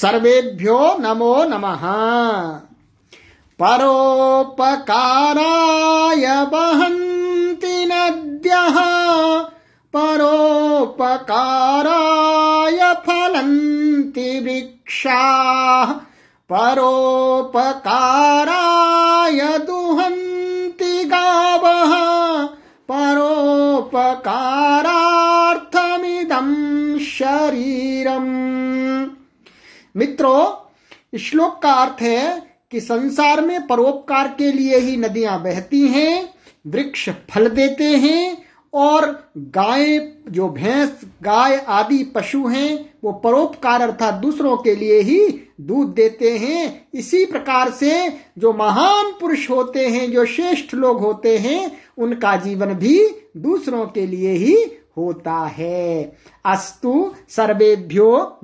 सर्वेभ्यो नमो नमः परोपकाराय वहन्ति नद्यः परोपकाराय फलन्ति वृक्षाः परोपकाराय दुहन्ति गावः परोपकारार्थमिदम् शरीरम् मित्रों श्लोक का अर्थ है कि संसार में परोपकार के लिए ही नदियां बहती हैं वृक्ष फल देते हैं और गाय जो भैंस गाय आदि पशु हैं वो परोपकार अर्थात दूसरों के लिए ही दूध देते हैं इसी प्रकार से जो महान पुरुष होते हैं जो श्रेष्ठ लोग होते हैं उनका जीवन भी दूसरों के लिए ही होता है अस्तु सर्वेभ्यो